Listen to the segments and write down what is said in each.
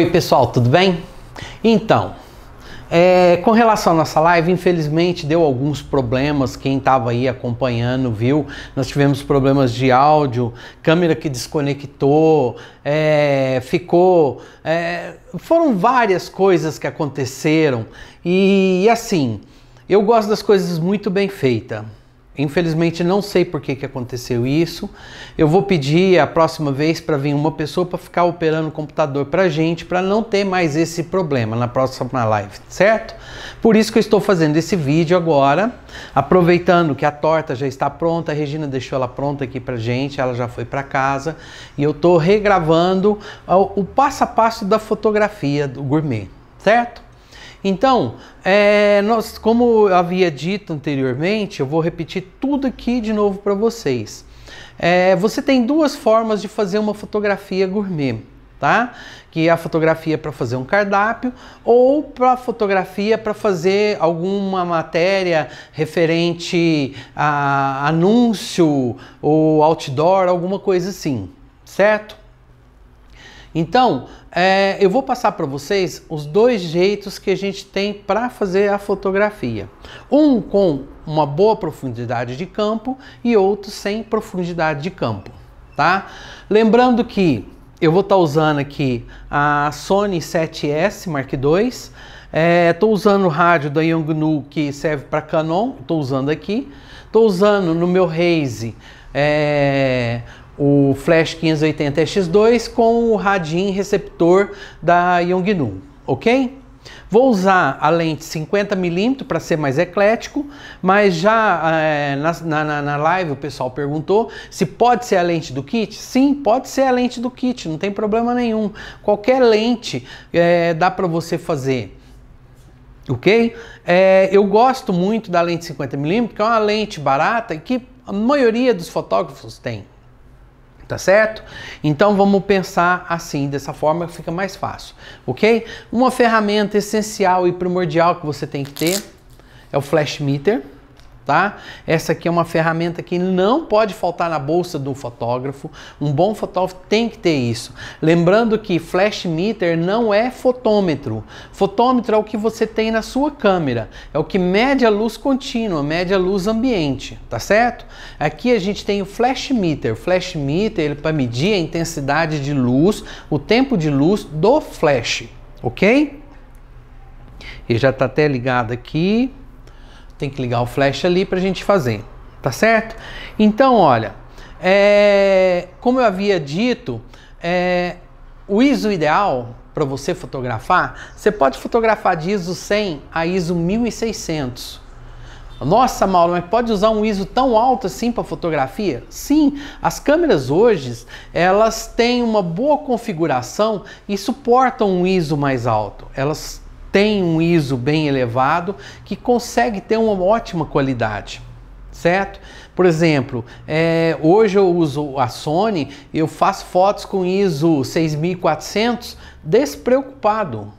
Oi pessoal, tudo bem? Então, é, com relação à nossa live, infelizmente deu alguns problemas. Quem estava aí acompanhando viu, nós tivemos problemas de áudio, câmera que desconectou, é, ficou. É, foram várias coisas que aconteceram e assim, eu gosto das coisas muito bem feitas. Infelizmente não sei por que, que aconteceu isso. Eu vou pedir a próxima vez para vir uma pessoa para ficar operando o computador para gente, para não ter mais esse problema na próxima live, certo? Por isso que eu estou fazendo esse vídeo agora, aproveitando que a torta já está pronta, a Regina deixou ela pronta aqui para gente, ela já foi para casa e eu estou regravando ah, o passo a passo da fotografia do gourmet, certo? Então, é, nós, como eu havia dito anteriormente, eu vou repetir tudo aqui de novo para vocês. É, você tem duas formas de fazer uma fotografia gourmet, tá? Que é a fotografia para fazer um cardápio ou para fotografia para fazer alguma matéria referente a anúncio ou outdoor, alguma coisa assim, certo? Então, é, eu vou passar para vocês os dois jeitos que a gente tem para fazer a fotografia. Um com uma boa profundidade de campo e outro sem profundidade de campo, tá? Lembrando que eu vou estar tá usando aqui a Sony 7S Mark II. Estou é, usando o rádio da Yongnu que serve para Canon, estou usando aqui. Estou usando no meu Raze é, o Flash 580X2 com o radin receptor da Yongnuo, ok? Vou usar a lente 50mm para ser mais eclético, mas já é, na, na, na, live o pessoal perguntou se pode ser a lente do kit. Sim, pode ser a lente do kit, não tem problema nenhum. Qualquer lente é, dá para você fazer. Ok? É, eu gosto muito da lente 50mm, que é uma lente barata e que a maioria dos fotógrafos tem. Tá certo? Então vamos pensar assim, dessa forma fica mais fácil, ok? Uma ferramenta essencial e primordial que você tem que ter é o flash meter tá? Essa aqui é uma ferramenta que não pode faltar na bolsa do fotógrafo. Um bom fotógrafo tem que ter isso. Lembrando que flash meter não é fotômetro. Fotômetro é o que você tem na sua câmera, é o que mede a luz contínua, mede a luz ambiente, tá certo? Aqui a gente tem o flash meter. Flash meter ele é para medir a intensidade de luz, o tempo de luz do flash, ok? e já está até ligado aqui tem que ligar o flash ali para a gente fazer, tá certo? Então, olha, é, como eu havia dito, é, o ISO ideal para você fotografar, você pode fotografar de ISO 100 a ISO 1600. Nossa, Mauro, mas pode usar um ISO tão alto assim para fotografia? Sim, as câmeras hoje, elas têm uma boa configuração e suportam um ISO mais alto. Elas tem um ISO bem elevado, que consegue ter uma ótima qualidade, certo? Por exemplo, é, hoje eu uso a Sony, eu faço fotos com ISO 6400 despreocupado.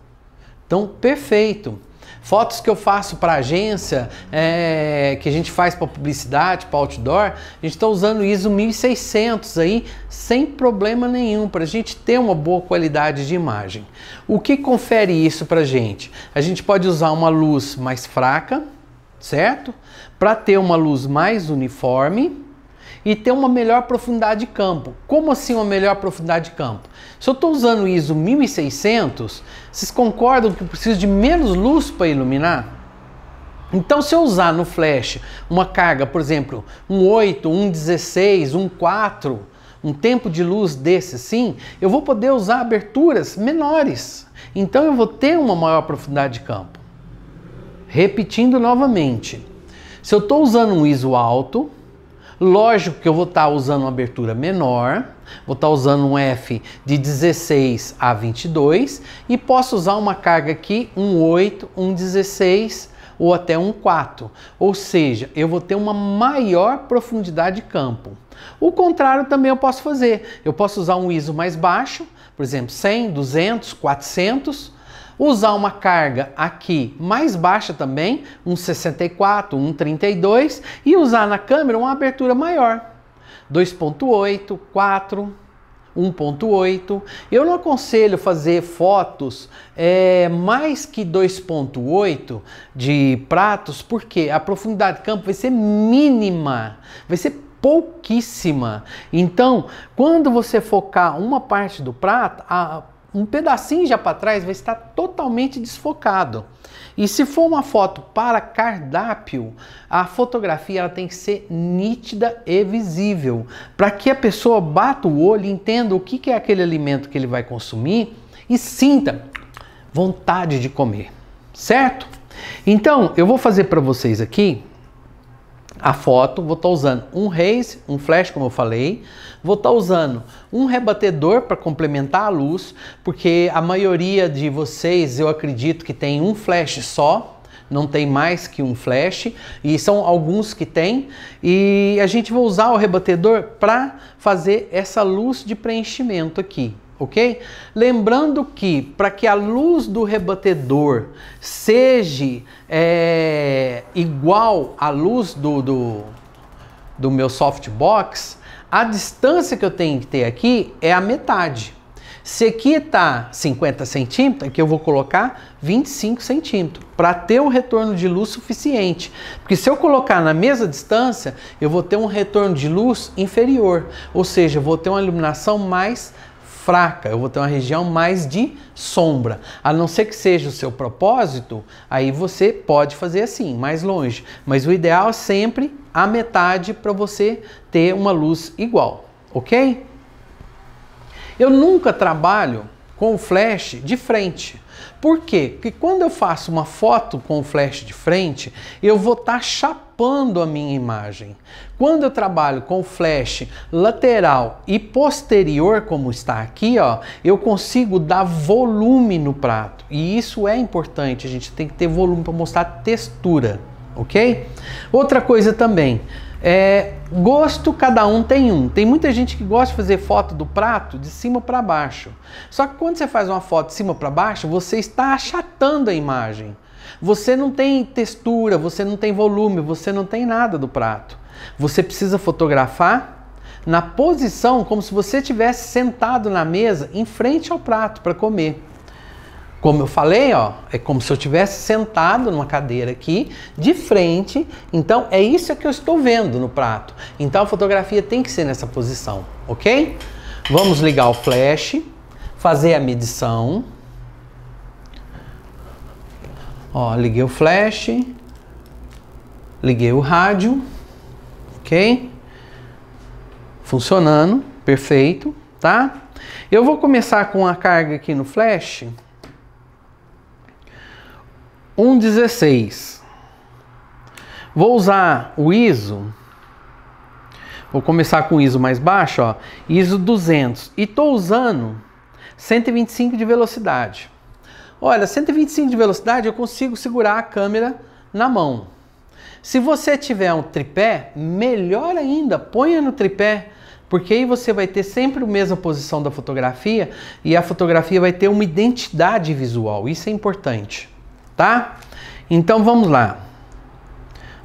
Então, perfeito. Fotos que eu faço para agência, é, que a gente faz para publicidade, para outdoor, a gente está usando ISO 1600 aí sem problema nenhum para a gente ter uma boa qualidade de imagem. O que confere isso para a gente? A gente pode usar uma luz mais fraca, certo? Para ter uma luz mais uniforme e ter uma melhor profundidade de campo. Como assim uma melhor profundidade de campo? Se eu estou usando o ISO 1600, vocês concordam que eu preciso de menos luz para iluminar? Então, se eu usar no flash uma carga, por exemplo, um 8, um 16, um 4, um tempo de luz desse sim, eu vou poder usar aberturas menores. Então, eu vou ter uma maior profundidade de campo. Repetindo novamente, se eu estou usando um ISO alto, Lógico que eu vou estar tá usando uma abertura menor, vou estar tá usando um F de 16 a 22 e posso usar uma carga aqui, um 8, um 16 ou até um 4. Ou seja, eu vou ter uma maior profundidade de campo. O contrário também eu posso fazer. Eu posso usar um ISO mais baixo, por exemplo, 100, 200, 400 usar uma carga aqui mais baixa também, um 64, um 32 e usar na câmera uma abertura maior, 2.8, 4, 1.8. Eu não aconselho fazer fotos é, mais que 2.8 de pratos, porque a profundidade de campo vai ser mínima, vai ser pouquíssima. Então, quando você focar uma parte do prato, a um pedacinho já para trás vai estar totalmente desfocado. E se for uma foto para cardápio, a fotografia ela tem que ser nítida e visível, para que a pessoa bata o olho, entenda o que, que é aquele alimento que ele vai consumir e sinta vontade de comer, certo? Então eu vou fazer para vocês aqui a foto, vou estar tá usando um raise, um flash, como eu falei, vou estar tá usando um rebatedor para complementar a luz, porque a maioria de vocês, eu acredito que tem um flash só, não tem mais que um flash e são alguns que tem e a gente vai usar o rebatedor para fazer essa luz de preenchimento aqui ok? Lembrando que para que a luz do rebatedor seja é igual à luz do, do, do meu softbox, a distância que eu tenho que ter aqui é a metade. Se aqui está 50 centímetros, aqui eu vou colocar 25 centímetros para ter um retorno de luz suficiente. Porque se eu colocar na mesma distância, eu vou ter um retorno de luz inferior, ou seja, eu vou ter uma iluminação mais fraca, eu vou ter uma região mais de sombra. A não ser que seja o seu propósito, aí você pode fazer assim, mais longe. Mas o ideal é sempre a metade para você ter uma luz igual, ok? Eu nunca trabalho com o flash de frente. Por quê? Porque quando eu faço uma foto com o flash de frente, eu vou estar tá chapado ocupando a minha imagem. Quando eu trabalho com flash lateral e posterior, como está aqui, ó, eu consigo dar volume no prato. E isso é importante, a gente tem que ter volume para mostrar textura, ok? Outra coisa também, é, gosto cada um tem um. Tem muita gente que gosta de fazer foto do prato de cima para baixo. Só que quando você faz uma foto de cima para baixo, você está achatando a imagem. Você não tem textura, você não tem volume, você não tem nada do prato. Você precisa fotografar na posição como se você estivesse sentado na mesa em frente ao prato para comer. Como eu falei, ó, é como se eu estivesse sentado numa cadeira aqui, de frente. Então é isso que eu estou vendo no prato. Então a fotografia tem que ser nessa posição, ok? Vamos ligar o flash, fazer a medição. Ó, liguei o flash, liguei o rádio, ok? Funcionando, perfeito, tá? Eu vou começar com a carga aqui no flash. 1.16. Vou usar o ISO. Vou começar com ISO mais baixo, ó, ISO 200. E estou usando 125 de velocidade. Olha, 125 de velocidade eu consigo segurar a câmera na mão. Se você tiver um tripé, melhor ainda, ponha no tripé, porque aí você vai ter sempre a mesma posição da fotografia e a fotografia vai ter uma identidade visual. Isso é importante, tá? Então vamos lá.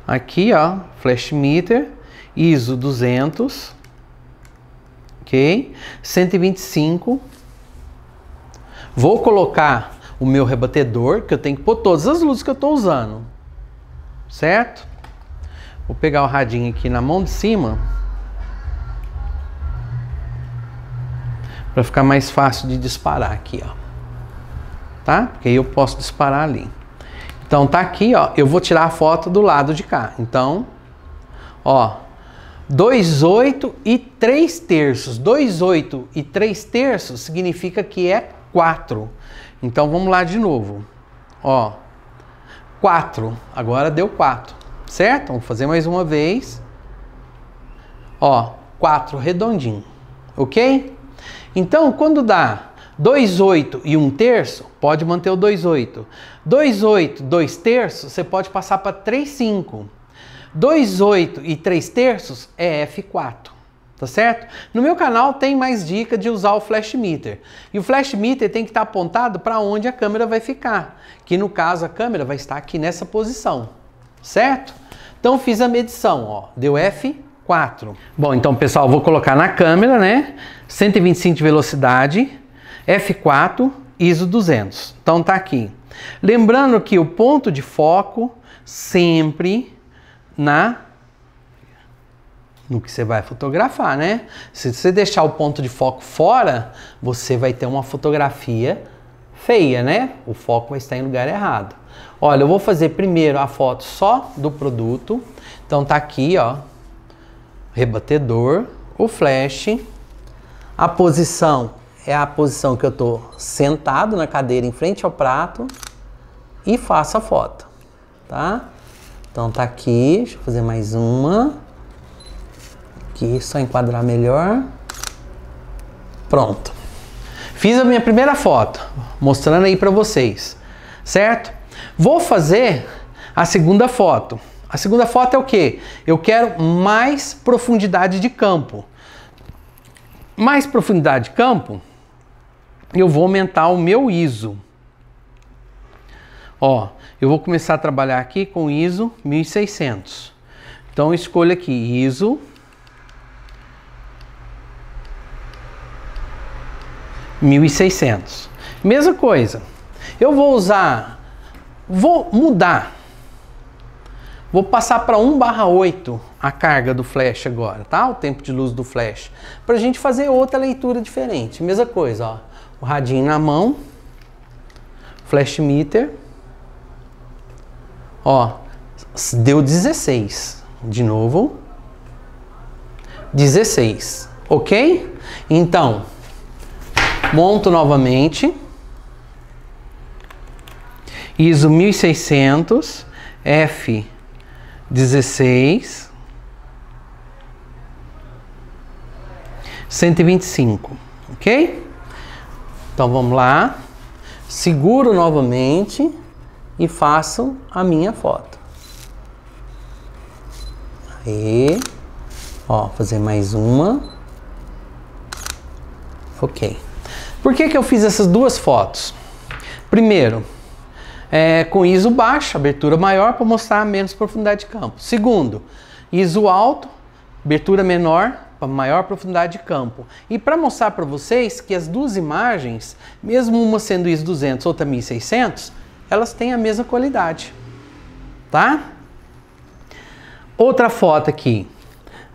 Aqui, ó, flash meter, ISO 200, ok? 125. Vou colocar o meu rebatedor, que eu tenho que pôr todas as luzes que eu estou usando. Certo? Vou pegar o radinho aqui na mão de cima. Para ficar mais fácil de disparar aqui, ó. Tá? Porque aí eu posso disparar ali. Então tá aqui, ó. Eu vou tirar a foto do lado de cá. Então, ó. 2,8 e 3 terços. 2,8 e 3 terços significa que é 4. Então vamos lá de novo. Ó, 4. Agora deu 4, certo? Vamos fazer mais uma vez. Ó, 4 redondinho, ok? Então quando dá 2,8 e 1 terço, pode manter o 2,8. 2,8, 2 2 terços, você pode passar para 3,5. 2,8 e 3 terços é F4 tá certo? No meu canal tem mais dica de usar o flash meter. E o flash meter tem que estar tá apontado para onde a câmera vai ficar, que no caso a câmera vai estar aqui nessa posição, certo? Então fiz a medição, ó, deu F4. Bom, então pessoal, vou colocar na câmera, né? 125 de velocidade, F4, ISO 200. Então tá aqui. Lembrando que o ponto de foco sempre na no que você vai fotografar, né? Se você deixar o ponto de foco fora, você vai ter uma fotografia feia, né? O foco vai estar em lugar errado. Olha, eu vou fazer primeiro a foto só do produto. Então tá aqui, ó, rebatedor, o flash, a posição é a posição que eu tô sentado na cadeira em frente ao prato e faço a foto, tá? Então tá aqui, deixa eu fazer mais uma. Aqui, só enquadrar melhor. Pronto. Fiz a minha primeira foto, mostrando aí para vocês, certo? Vou fazer a segunda foto. A segunda foto é o que? Eu quero mais profundidade de campo. Mais profundidade de campo, eu vou aumentar o meu ISO. Ó, eu vou começar a trabalhar aqui com ISO 1600. Então escolha aqui ISO 1.600. Mesma coisa. Eu vou usar, vou mudar. Vou passar para 1 barra 8 a carga do flash agora, tá? O tempo de luz do flash. Para a gente fazer outra leitura diferente. Mesma coisa, ó. O radinho na mão. Flash meter. Ó, deu 16. De novo. 16, ok? Então, monto novamente. ISO 1600, F16, 125, ok? Então vamos lá, seguro novamente e faço a minha foto. Aí, ó, fazer mais uma. Ok. Por que, que eu fiz essas duas fotos? Primeiro, é, com ISO baixo, abertura maior para mostrar menos profundidade de campo. Segundo, ISO alto, abertura menor para maior profundidade de campo. E para mostrar para vocês que as duas imagens, mesmo uma sendo ISO 200, outra 1600, elas têm a mesma qualidade. Tá? Outra foto aqui.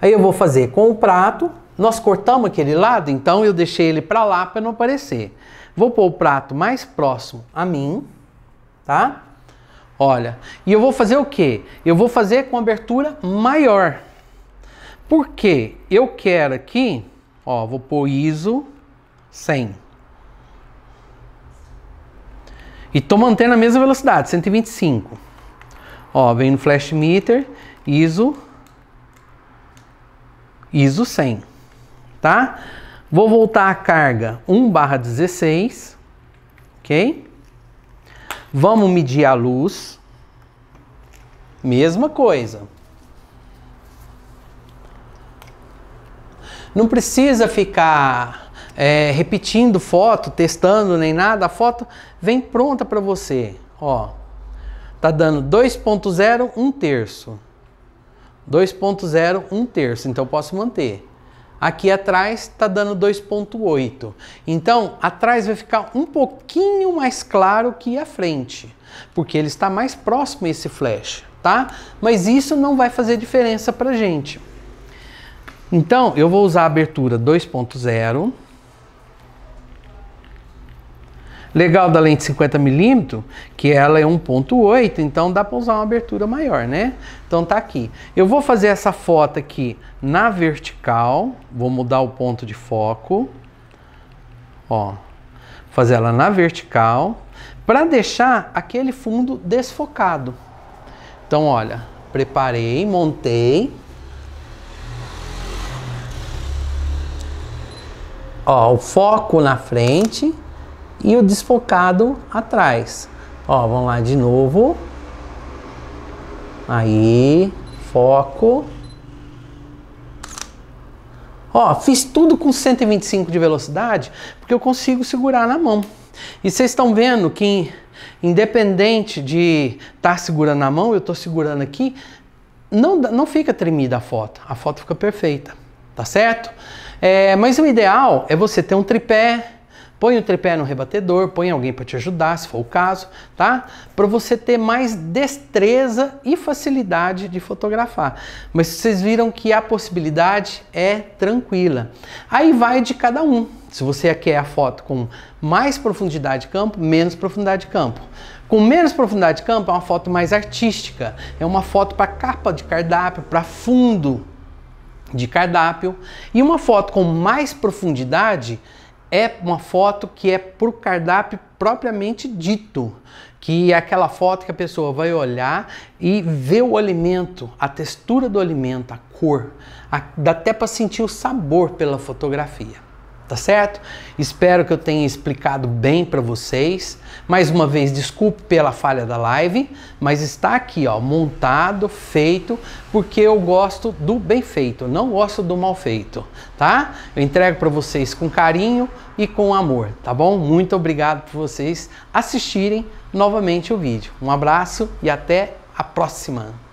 Aí eu vou fazer com o prato, nós cortamos aquele lado, então eu deixei ele para lá para não aparecer. Vou pôr o prato mais próximo a mim, tá? Olha, e eu vou fazer o quê? Eu vou fazer com abertura maior. Porque eu quero aqui, ó, vou pôr ISO 100. E tô mantendo a mesma velocidade, 125. Ó, vem no flash meter, ISO ISO 100 tá? Vou voltar a carga 1 barra 16, ok? Vamos medir a luz. Mesma coisa. Não precisa ficar é, repetindo foto, testando nem nada. A foto vem pronta para você. Ó, tá dando 2.0, 1 terço. 2.0, 1 terço. Então eu posso manter aqui atrás está dando 2.8. Então, atrás vai ficar um pouquinho mais claro que a frente, porque ele está mais próximo a esse flash, tá? Mas isso não vai fazer diferença para gente. Então, eu vou usar a abertura 2.0 Legal da lente 50mm, que ela é 1.8, então dá para usar uma abertura maior, né? Então tá aqui. Eu vou fazer essa foto aqui na vertical, vou mudar o ponto de foco. Ó, fazer ela na vertical, para deixar aquele fundo desfocado. Então olha, preparei, montei. Ó, o foco na frente e o desfocado atrás. Ó, vamos lá de novo. Aí, foco. Ó, fiz tudo com 125 de velocidade porque eu consigo segurar na mão. E vocês estão vendo que independente de estar tá segurando na mão, eu estou segurando aqui, não, não fica tremida a foto. A foto fica perfeita, tá certo? É, mas o ideal é você ter um tripé, Põe o tripé no rebatedor, põe alguém para te ajudar, se for o caso, tá? Para você ter mais destreza e facilidade de fotografar. Mas vocês viram que a possibilidade é tranquila. Aí vai de cada um. Se você quer a foto com mais profundidade de campo, menos profundidade de campo. Com menos profundidade de campo é uma foto mais artística, é uma foto para capa de cardápio, para fundo de cardápio. E uma foto com mais profundidade é uma foto que é por cardápio propriamente dito, que é aquela foto que a pessoa vai olhar e ver o alimento, a textura do alimento, a cor, a, dá até para sentir o sabor pela fotografia tá certo? Espero que eu tenha explicado bem para vocês. Mais uma vez, desculpe pela falha da live, mas está aqui, ó, montado, feito, porque eu gosto do bem feito, não gosto do mal feito, tá? Eu entrego para vocês com carinho e com amor, tá bom? Muito obrigado por vocês assistirem novamente o vídeo. Um abraço e até a próxima.